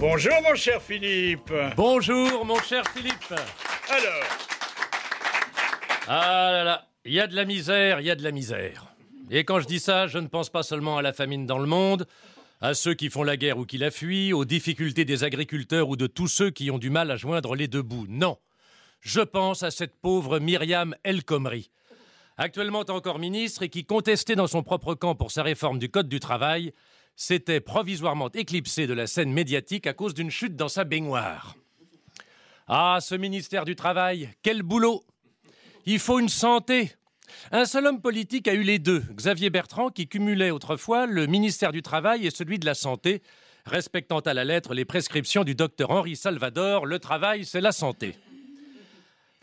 Bonjour mon cher Philippe. Bonjour mon cher Philippe. Alors. Ah là là, il y a de la misère, il y a de la misère. Et quand je dis ça, je ne pense pas seulement à la famine dans le monde, à ceux qui font la guerre ou qui la fuient, aux difficultés des agriculteurs ou de tous ceux qui ont du mal à joindre les deux bouts. Non. Je pense à cette pauvre Myriam El Khomri, actuellement encore ministre et qui contestait dans son propre camp pour sa réforme du Code du travail s'était provisoirement éclipsé de la scène médiatique à cause d'une chute dans sa baignoire. Ah, ce ministère du Travail, quel boulot Il faut une santé un seul homme politique a eu les deux, Xavier Bertrand, qui cumulait autrefois le ministère du Travail et celui de la Santé, respectant à la lettre les prescriptions du docteur Henri Salvador, le travail, c'est la santé.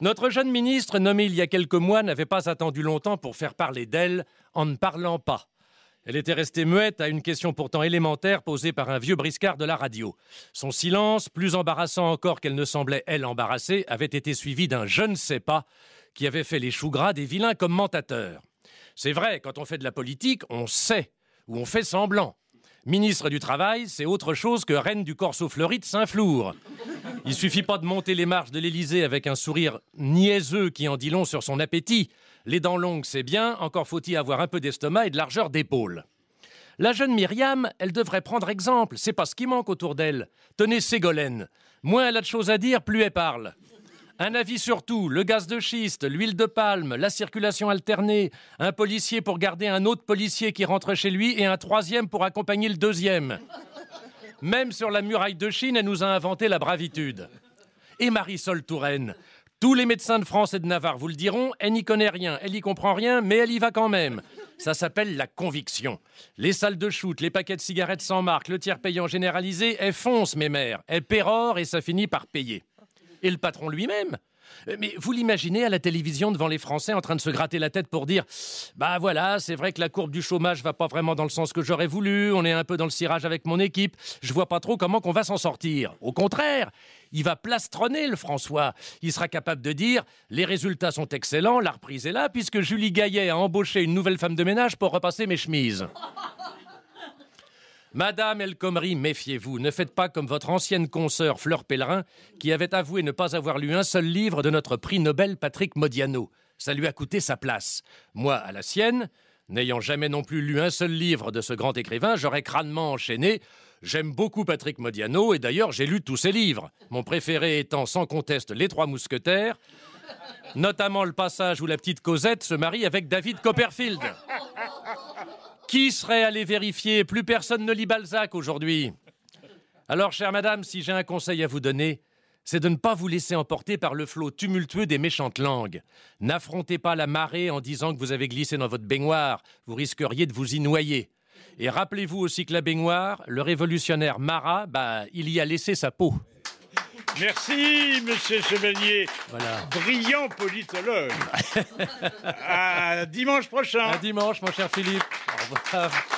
Notre jeune ministre, nommé il y a quelques mois, n'avait pas attendu longtemps pour faire parler d'elle en ne parlant pas, elle était restée muette à une question pourtant élémentaire posée par un vieux briscard de la radio. Son silence, plus embarrassant encore qu'elle ne semblait, elle, embarrassée, avait été suivi d'un je ne sais pas qui avait fait les choux gras des vilains commentateurs. C'est vrai, quand on fait de la politique, on sait, ou on fait semblant. Ministre du Travail, c'est autre chose que reine du Corso fleuri de Saint-Flour. Il suffit pas de monter les marches de l'Élysée avec un sourire niaiseux qui en dit long sur son appétit. Les dents longues, c'est bien, encore faut-il avoir un peu d'estomac et de largeur d'épaule. La jeune Myriam, elle devrait prendre exemple, c'est pas ce qui manque autour d'elle. Tenez Ségolène, moins elle a de choses à dire, plus elle parle. Un avis sur le gaz de schiste, l'huile de palme, la circulation alternée, un policier pour garder un autre policier qui rentre chez lui et un troisième pour accompagner le deuxième. Même sur la muraille de Chine, elle nous a inventé la bravitude. Et Marisol Touraine, tous les médecins de France et de Navarre vous le diront, elle n'y connaît rien, elle n'y comprend rien, mais elle y va quand même. Ça s'appelle la conviction. Les salles de shoot, les paquets de cigarettes sans marque, le tiers payant généralisé, elle fonce, mes mères. Elle pérore et ça finit par payer. Et le patron lui-même euh, mais vous l'imaginez à la télévision devant les Français en train de se gratter la tête pour dire Bah voilà, c'est vrai que la courbe du chômage va pas vraiment dans le sens que j'aurais voulu, on est un peu dans le cirage avec mon équipe, je vois pas trop comment qu'on va s'en sortir. Au contraire, il va plastronner le François. Il sera capable de dire Les résultats sont excellents, la reprise est là, puisque Julie Gaillet a embauché une nouvelle femme de ménage pour repasser mes chemises. Madame El méfiez-vous, ne faites pas comme votre ancienne consoeur Fleur Pellerin, qui avait avoué ne pas avoir lu un seul livre de notre prix Nobel Patrick Modiano. Ça lui a coûté sa place. Moi, à la sienne, n'ayant jamais non plus lu un seul livre de ce grand écrivain, j'aurais crânement enchaîné J'aime beaucoup Patrick Modiano et d'ailleurs j'ai lu tous ses livres, mon préféré étant sans conteste Les Trois Mousquetaires, notamment le passage où la petite Cosette se marie avec David Copperfield. Qui serait allé vérifier Plus personne ne lit Balzac aujourd'hui. Alors, chère madame, si j'ai un conseil à vous donner, c'est de ne pas vous laisser emporter par le flot tumultueux des méchantes langues. N'affrontez pas la marée en disant que vous avez glissé dans votre baignoire, vous risqueriez de vous y noyer. Et rappelez-vous aussi que la baignoire, le révolutionnaire Marat, bah, il y a laissé sa peau. Merci, monsieur Chevalier. Voilà. Brillant politologue. à dimanche prochain. À dimanche, mon cher Philippe. love.